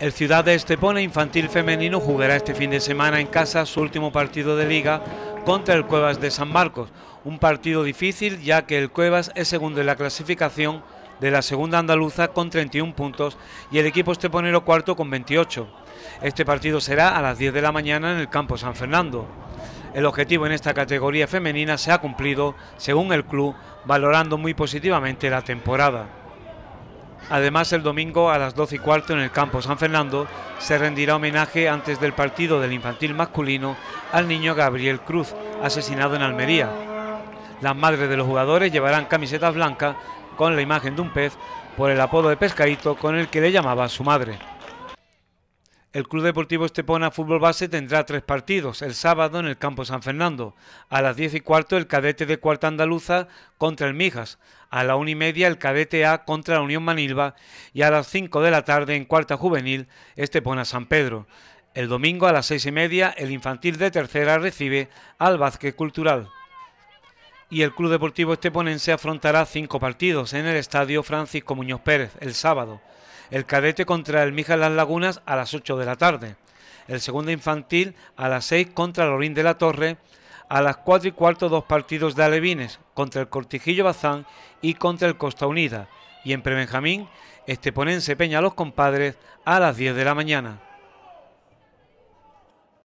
El Ciudad de Estepona Infantil Femenino jugará este fin de semana en casa su último partido de liga contra el Cuevas de San Marcos. Un partido difícil ya que el Cuevas es segundo en la clasificación de la segunda andaluza con 31 puntos y el equipo esteponero cuarto con 28. Este partido será a las 10 de la mañana en el campo San Fernando. El objetivo en esta categoría femenina se ha cumplido, según el club, valorando muy positivamente la temporada. Además, el domingo a las 12 y cuarto en el campo San Fernando se rendirá homenaje antes del partido del infantil masculino al niño Gabriel Cruz, asesinado en Almería. Las madres de los jugadores llevarán camisetas blancas con la imagen de un pez por el apodo de pescadito con el que le llamaba su madre. El Club Deportivo Estepona Fútbol Base tendrá tres partidos, el sábado en el Campo San Fernando, a las 10 y cuarto el cadete de Cuarta Andaluza contra el Mijas, a la 1 y media el cadete A contra la Unión Manilva y a las 5 de la tarde en Cuarta Juvenil Estepona San Pedro. El domingo a las seis y media el infantil de tercera recibe al Vázquez Cultural y el Club Deportivo Esteponense afrontará cinco partidos en el Estadio Francisco Muñoz Pérez el sábado. El cadete contra el mija Las Lagunas a las 8 de la tarde. El segundo infantil a las 6 contra Lorín de la Torre. A las 4 y cuarto dos partidos de Alevines contra el Cortijillo Bazán y contra el Costa Unida. Y en Prebenjamín, Esteponense Peña a los compadres a las 10 de la mañana.